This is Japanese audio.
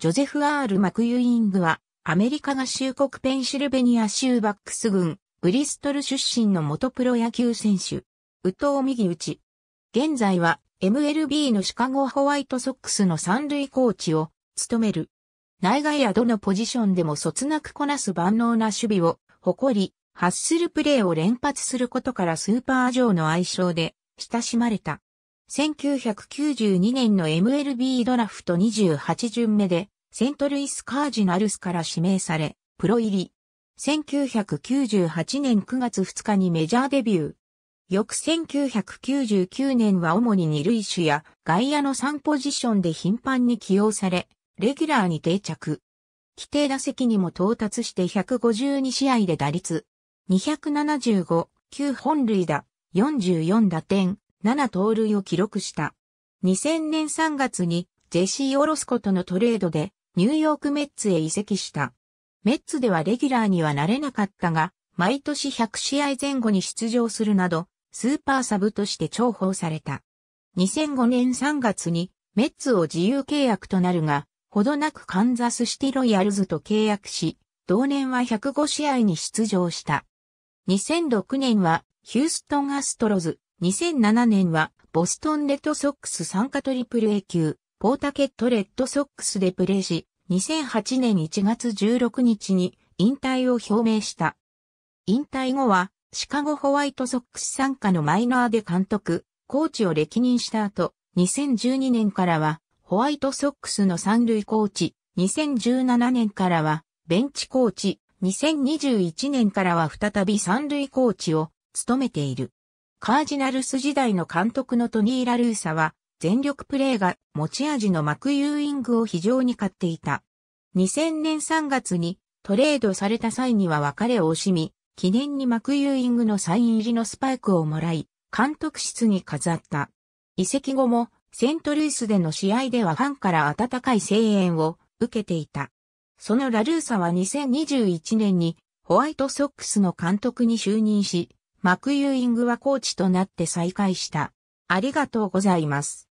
ジョゼフ・アール・マクユイングは、アメリカ合衆国ペンシルベニア州バックス郡、ブリストル出身の元プロ野球選手。宇藤右打ち。現在は MLB のシカゴホワイトソックスの三塁コーチを務める。内外やどのポジションでもそつなくこなす万能な守備を誇り、ハッスルプレーを連発することからスーパージョーの愛称で親しまれた。1992年の MLB ドラフト28巡目で、セントルイスカージナルスから指名され、プロ入り。1998年9月2日にメジャーデビュー。翌1999年は主に二塁手や外野の3ポジションで頻繁に起用され、レギュラーに定着。規定打席にも到達して152試合で打率。275、9本塁打、44打点、7盗塁を記録した。2000年3月にジェシー・オロスコとのトレードでニューヨークメッツへ移籍した。メッツではレギュラーにはなれなかったが、毎年100試合前後に出場するなど、スーパーサブとして重宝された。2005年3月にメッツを自由契約となるが、ほどなくカンザスシティロイヤルズと契約し、同年は105試合に出場した。2006年はヒューストンアストロズ、2007年はボストンレッドソックス参加トリプル A 級、ポータケットレッドソックスでプレーし、2008年1月16日に引退を表明した。引退後はシカゴホワイトソックス参加のマイナーで監督、コーチを歴任した後、2012年からはホワイトソックスの三塁コーチ、2017年からはベンチコーチ、2021年からは再び三塁コーチを務めている。カージナルス時代の監督のトニー・ラルーサは、全力プレーが持ち味のマクユーイングを非常に買っていた。2000年3月にトレードされた際には別れを惜しみ、記念にマクユーイングのサイン入りのスパイクをもらい、監督室に飾った。移籍後もセントルイスでの試合ではファンから温かい声援を受けていた。そのラルーサは2021年にホワイトソックスの監督に就任し、マクユーイングはコーチとなって再会した。ありがとうございます。